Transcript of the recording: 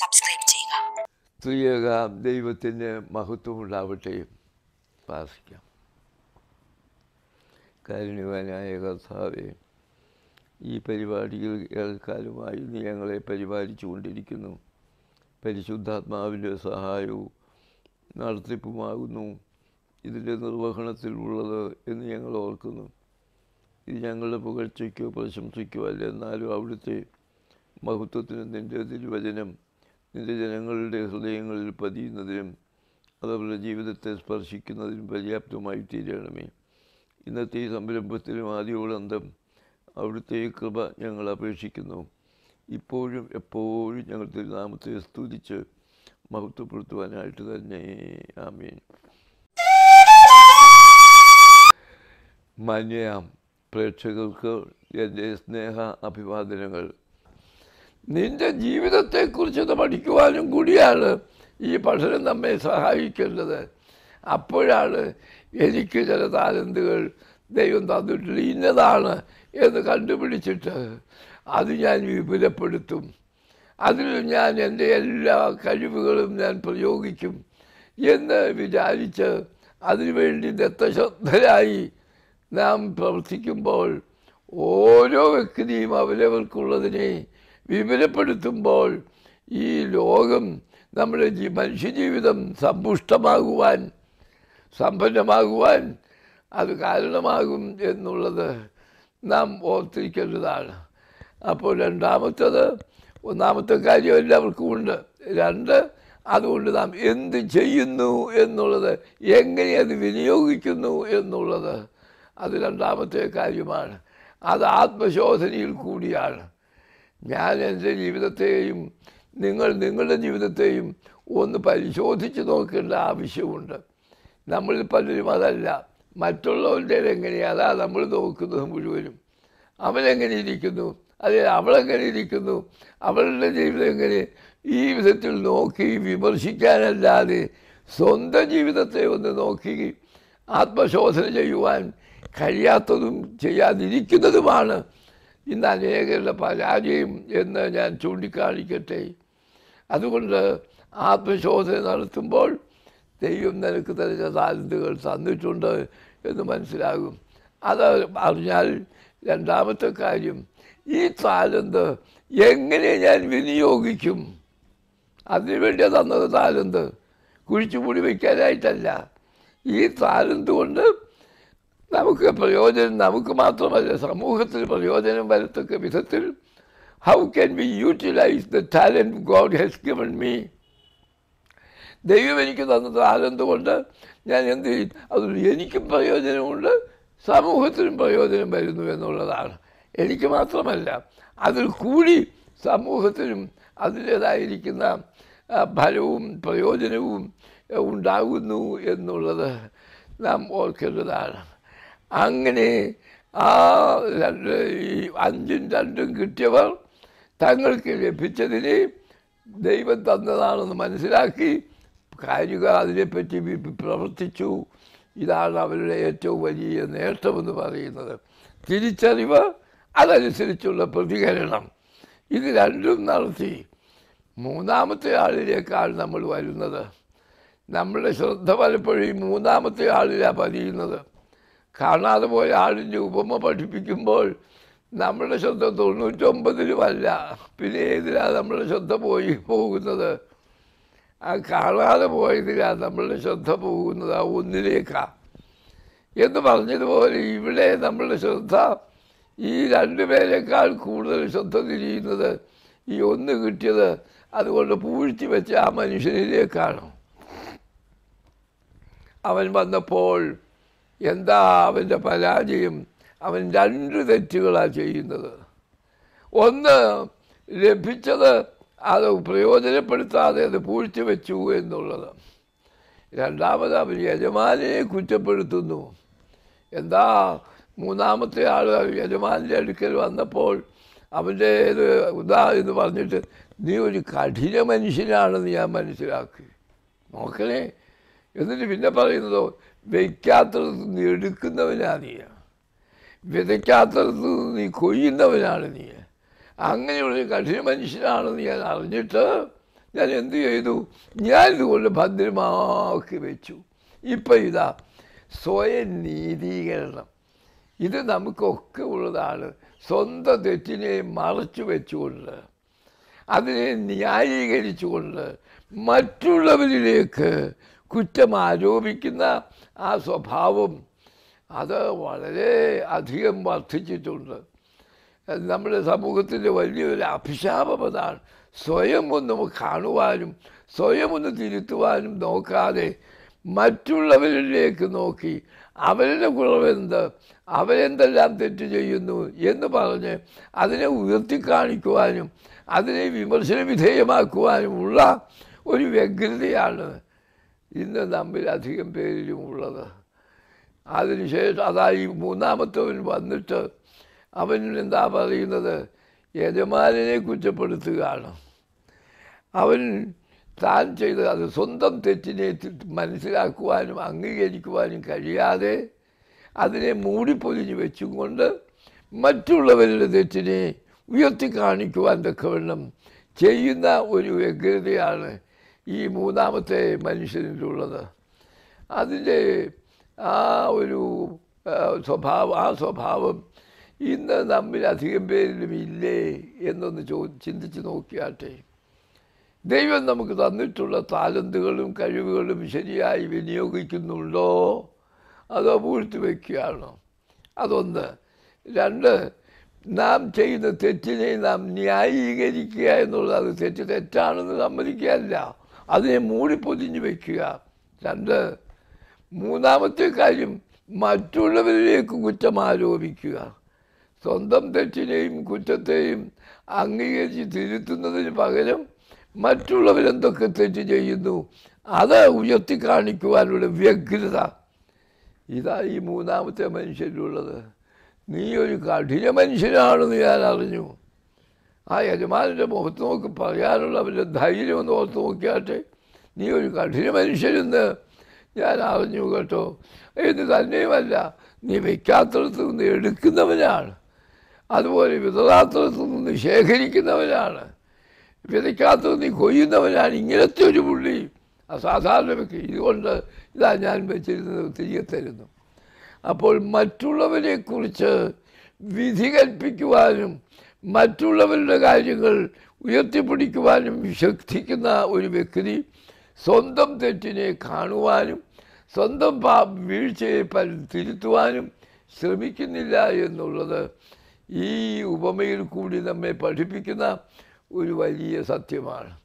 subscribe ചെയ്യുക സ്ത്രീയക ദൈവത്തിന് മഹത്വമുണ്ടാവട്ടെ പ്രാർത്ഥിക്കാം കാരുണ്യവാനായ കർത്താവെ ഈ പരിപാടിയിൽ ഏൽക്കാലുമായി നീ ഞങ്ങളെ പരിപാലിച്ചുകൊണ്ടിരിക്കുന്നു പരിശുദ്ധാത്മാവിൻ്റെ സഹായവും നടത്തിപ്പുമാകുന്നു ഇതിൻ്റെ നിർവഹണത്തിലുള്ളത് എന്ന് ഞങ്ങൾ ഓർക്കുന്നു ഇത് ഞങ്ങളുടെ പുകഴ്ചയ്ക്കോ പ്രശംസയ്ക്കോ അല്ല എന്നാലും അവിടുത്തെ മഹത്വത്തിന് നിൻ്റെ തിരുവചനം നിന്റെ ജനങ്ങളുടെ ഹൃദയങ്ങളിൽ പതിയുന്നതിനും അത് ജീവിതത്തെ സ്പർശിക്കുന്നതിനും പര്യാപ്തമായി തീരണമേ ഇന്നത്തെ ഈ സംരംഭത്തിലും ആദ്യോളന്തം അവിടുത്തെ കൃപ ഞങ്ങൾ അപേക്ഷിക്കുന്നു ഇപ്പോഴും എപ്പോഴും ഞങ്ങൾ തിരുനാമത്തെ സ്തുതിച്ച് മഹത്വപ്പെടുത്തുവാനായിട്ട് തന്നെ ആമീൻ മാന്യ പ്രേക്ഷകർക്ക് എൻ്റെ സ്നേഹ അഭിവാദനങ്ങൾ നിന്റെ ജീവിതത്തെക്കുറിച്ച് പഠിക്കുവാനും കൂടിയാണ് ഈ പഠനം നമ്മെ സഹായിക്കുന്നത് അപ്പോഴാണ് എനിക്ക് ചില താലന്തുകൾ ദൈവം തന്നിട്ടുള്ള ഇന്നതാണ് എന്ന് കണ്ടുപിടിച്ചിട്ട് അത് ഞാൻ വിപുലപ്പെടുത്തും അതിൽ ഞാൻ എൻ്റെ എല്ലാ കഴിവുകളും ഞാൻ പ്രയോഗിക്കും എന്ന് വിചാരിച്ച് അതിനുവേണ്ടി ദത്തശ്രദ്ധരായി നാം പ്രവർത്തിക്കുമ്പോൾ ഓരോ വ്യക്തിയും അവരവർക്കുള്ളതിനെ വിവരപ്പെടുത്തുമ്പോൾ ഈ ലോകം നമ്മുടെ മനുഷ്യജീവിതം സമ്പുഷ്ടമാകുവാൻ സമ്പന്നമാകുവാൻ അത് കാരണമാകും എന്നുള്ളത് നാം ഓർത്തിരിക്കേണ്ടതാണ് അപ്പോൾ രണ്ടാമത്തത് ഒന്നാമത്തെ കാര്യം എല്ലാവർക്കും ഉണ്ട് രണ്ട് അതുകൊണ്ട് നാം എന്ത് ചെയ്യുന്നു എന്നുള്ളത് എങ്ങനെ അത് വിനിയോഗിക്കുന്നു എന്നുള്ളത് അത് രണ്ടാമത്തെ കാര്യമാണ് അത് ആത്മശോധനയിൽ കൂടിയാണ് ഞാൻ എൻ്റെ ജീവിതത്തെയും നിങ്ങൾ നിങ്ങളുടെ ജീവിതത്തെയും ഒന്ന് പരിശോധിച്ച് നോക്കേണ്ട ആവശ്യമുണ്ട് നമ്മളിൽ പലരും അതല്ല മറ്റുള്ളവരുടെ എങ്ങനെയാണ് അതാ നമ്മൾ നോക്കുന്നത് മുഴുവനും അവനെങ്ങനെ ഇരിക്കുന്നു അതെ അവളെങ്ങനെ ഇരിക്കുന്നു അവളുടെ ജീവിതം എങ്ങനെ ഈ വിധത്തിൽ നോക്കി വിമർശിക്കാനല്ലാതെ സ്വന്തം ജീവിതത്തെ ഒന്ന് നോക്കി ആത്മശോധന ചെയ്യുവാൻ കഴിയാത്തതും ചെയ്യാതിരിക്കുന്നതുമാണ് ഇന്ന് അനേകരുടെ പരാജയം എന്ന് ഞാൻ ചൂണ്ടിക്കാണിക്കട്ടെ അതുകൊണ്ട് ആത്മശോധന നടത്തുമ്പോൾ ദൈവം നിനക്ക് തരുന്ന താലന്തുകൾ തന്നിട്ടുണ്ട് എന്ന് മനസ്സിലാകും അത് അറിഞ്ഞാൽ രണ്ടാമത്തെ കാര്യം ഈ താലന്ത് എങ്ങനെ ഞാൻ വിനിയോഗിക്കും അതിനുവേണ്ടി തന്നത് താലന്ത് കുഴിച്ചുപൂടി വയ്ക്കാനായിട്ടല്ല ഈ താലന്ത് കൊണ്ട് നമുക്ക് പ്രയോജനം നമുക്ക് മാത്രമല്ല സമൂഹത്തിൽ പ്രയോജനം വരത്തക്ക വിധത്തിൽ how can be utilize the talent God has given me ദൈവം എനിക്ക് തന്ന ടാലൻ്റ് കൊണ്ട് ഞാൻ എന്ത് ചെയ്യും അത് എനിക്കും പ്രയോജനമുണ്ട് സമൂഹത്തിനും പ്രയോജനം വരുന്നു എന്നുള്ളതാണ് എനിക്ക് മാത്രമല്ല അതിൽ കൂടി സമൂഹത്തിനും അതിൻ്റേതായിരിക്കുന്ന ഫലവും പ്രയോജനവും ഉണ്ടാകുന്നു എന്നുള്ളത് നാം ഓർക്കേണ്ടതാണ് അങ്ങനെ ആ അഞ്ചും രണ്ടും കിട്ടിയവർ തങ്ങൾക്ക് ലഭിച്ചതിന് ദൈവം തന്നതാണെന്ന് മനസ്സിലാക്കി കാര്യങ്ങൾ അതിനെപ്പറ്റി പ്രവർത്തിച്ചു ഇതാണ് അവരുടെ ഏറ്റവും വലിയ നേട്ടമെന്ന് പറയുന്നത് തിരിച്ചറിവ് അതനുസരിച്ചുള്ള പ്രതികരണം ഇത് രണ്ടും നടത്തി മൂന്നാമത്തെ ആളിലേക്കാണ് നമ്മൾ വരുന്നത് നമ്മുടെ ശ്രദ്ധ പലപ്പോഴും മൂന്നാമത്തെ ആളിലാണ് പതിയുന്നത് കാണാതെ പോയ ആളിൻ്റെ ഉപമ പഠിപ്പിക്കുമ്പോൾ നമ്മുടെ ശ്രദ്ധ തൊണ്ണൂറ്റൊമ്പതിലുമല്ല പിന്നെ ഏതിലാണ് നമ്മുടെ ശ്രദ്ധ പോയി പോകുന്നത് ആ കാണാതെ പോയതിലാണ് നമ്മളുടെ ശ്രദ്ധ പോകുന്നത് ആ ഒന്നിലേക്കാണ് എന്ന് പറഞ്ഞതുപോലെ ഇവിടെ നമ്മളുടെ ശ്രദ്ധ ഈ രണ്ടു പേരെക്കാൾ കൂടുതൽ ശ്രദ്ധ തിരിയുന്നത് ഈ ഒന്ന് കിട്ടിയത് അതുകൊണ്ട് പൂഴ്ത്തി വെച്ച ആ മനുഷ്യനിലേക്കാണ് അവൻ വന്നപ്പോൾ എന്താ അവൻ്റെ പരാജയം അവൻ രണ്ട് തെറ്റുകളാണ് ചെയ്യുന്നത് ഒന്ന് ലഭിച്ചത് അത് പ്രയോജനപ്പെടുത്താതെ അത് പൂഴ്ത്തി വെച്ചു എന്നുള്ളത് രണ്ടാമത് അവൻ യജമാനെ കുറ്റപ്പെടുത്തുന്നു എന്താ മൂന്നാമത്തെ ആൾ യജമാനിൻ്റെ അടുക്കൽ വന്നപ്പോൾ അവൻ്റെ ഇത് ഉദാ എന്ന് പറഞ്ഞിട്ട് നീ ഒരു കഠിന മനുഷ്യനാണെന്ന് ഞാൻ മനസ്സിലാക്കി നോക്കണേ എന്നിട്ട് പിന്നെ പറയുന്നതോ വയ്ക്കാത്തടത്ത് നീ എടുക്കുന്നവനാ നീ വിതയ്ക്കാത്തടത്ത് നീ കൊയ്യുന്നവനാണ് നീ അങ്ങനെയുള്ളൊരു കഠിന മനുഷ്യനാണ് ഞാൻ അറിഞ്ഞിട്ട് ഞാൻ എന്തു ചെയ്തു ഇതുകൊണ്ട് ഭദ്രമാക്കി വെച്ചു ഇപ്പം ഇതാ സ്വയം നീതീകരണം ഇത് നമുക്കൊക്കെ ഉള്ളതാണ് സ്വന്തം തെറ്റിനെ മറച്ചു വെച്ചുകൊണ്ട് അതിനെ ന്യായീകരിച്ചുകൊണ്ട് മറ്റുള്ളവരിലേക്ക് കുറ്റം ആരോപിക്കുന്ന ആ സ്വഭാവം അത് വളരെ അധികം വർദ്ധിച്ചിട്ടുണ്ട് നമ്മുടെ സമൂഹത്തിൻ്റെ വലിയൊരു അഭിശാപം അതാണ് സ്വയം ഒന്ന് കാണുവാനും സ്വയം ഒന്ന് തിരുത്തുവാനും നോക്കാതെ മറ്റുള്ളവരിലേക്ക് നോക്കി അവരുടെ കുറവെന്ത് അവരെന്തെല്ലാം തെറ്റ് ചെയ്യുന്നു എന്ന് പറഞ്ഞ് അതിനെ ഉയർത്തിക്കാണിക്കുവാനും അതിനെ വിമർശന ഉള്ള ഒരു വ്യഗ്രതയാണ് ഇന്ന് നമ്മിൽ അധികം ഉള്ളത് അതിനുശേഷം അതായി മൂന്നാമത്തവൻ വന്നിട്ട് അവൻ എന്താ പറയുന്നത് യജമാനെ കുറ്റപ്പെടുത്തുകയാണ് അവൻ താൻ ചെയ്ത അത് സ്വന്തം തെറ്റിനെ മനസ്സിലാക്കുവാനും അംഗീകരിക്കുവാനും കഴിയാതെ അതിനെ മൂടിപ്പൊതിഞ്ഞ് വെച്ചുകൊണ്ട് മറ്റുള്ളവരുടെ തെറ്റിനെ ഉയർത്തി കാണിക്കുവാൻ തക്കവണ്ണം ചെയ്യുന്ന ഒരു വ്യഗ്രതയാണ് ഈ മൂന്നാമത്തെ മനുഷ്യനിലുള്ളത് അതിൻ്റെ ആ ഒരു സ്വഭാവം ആ സ്വഭാവം ഇന്ന് നമ്മിൽ അധികം പേരിലും ഇല്ലേ എന്നൊന്ന് ചോ ചിന്തിച്ച് നോക്കിയാട്ടെ ദൈവം നമുക്ക് തന്നിട്ടുള്ള താലന്തുകളും കഴിവുകളും ശരിയായി വിനിയോഗിക്കുന്നുണ്ടോ അതോ പൂഴ്ത്തി വയ്ക്കുകയാണ് അതൊന്ന് രണ്ട് നാം ചെയ്യുന്ന തെറ്റിനെ നാം ന്യായീകരിക്കുക എന്നുള്ളത് അത് തെറ്റ് തെറ്റാണെന്ന് സമ്മതിക്കുകയല്ല അതിനെ മൂടി പൊതിഞ്ഞു വയ്ക്കുക രണ്ട് മൂന്നാമത്തെ കാര്യം മറ്റുള്ളവരിലേക്ക് കുറ്റം ആരോപിക്കുക സ്വന്തം തെറ്റിനെയും കുറ്റത്തെയും അംഗീകരിച്ച് തിരുത്തുന്നതിന് പകരം മറ്റുള്ളവരെന്തൊക്കെ തെറ്റ് ചെയ്യുന്നു അത് ഉയർത്തി കാണിക്കുവാനുള്ള വ്യഗ്രത ഇതാ ഈ മൂന്നാമത്തെ മനുഷ്യരുള്ളത് നീ ഒരു കഠിന മനുഷ്യനാണെന്ന് ഞാൻ അറിഞ്ഞു ആ യജമാനൻ്റെ മുഖത്ത് നോക്കി പറയാനുള്ള അവൻ്റെ ധൈര്യം ഒന്ന് ഓർത്ത് നോക്കിയാട്ടെ നീ ഒരു കഠിന മനുഷ്യനെന്ന് ഞാൻ അറിഞ്ഞു കേട്ടോ എന്ന് തന്നെയുമല്ല നീ വയ്ക്കാത്തടത്ത് നിന്ന് എടുക്കുന്നവനാണ് അതുപോലെ വിതറാത്തടത്ത് നിന്ന് ശേഖരിക്കുന്നവനാണ് വിതയ്ക്കാത്ത നീ കൊയ്യുന്നവനാണ് ഇങ്ങനത്തെ ഒരു പുള്ളി അസാധാരണ വ്യക്തി ഇതുകൊണ്ട് ഇതാ ഞാൻ വെച്ചിരുന്നത് തിരികെ തരുന്നു അപ്പോൾ മറ്റുള്ളവരെക്കുറിച്ച് വിധി കൽപ്പിക്കുവാനും മറ്റുള്ളവരുടെ കാര്യങ്ങൾ ഉയർത്തിപ്പിടിക്കുവാനും വിശക്തിക്കുന്ന ഒരു വ്യക്തി സ്വന്തം തെറ്റിനെ കാണുവാനും സ്വന്തം പാ വീഴ്ചയെ തിരുത്തുവാനും ശ്രമിക്കുന്നില്ല എന്നുള്ളത് ഈ ഉപമയിൽ കൂടി നമ്മെ പഠിപ്പിക്കുന്ന ഒരു വലിയ സത്യമാണ്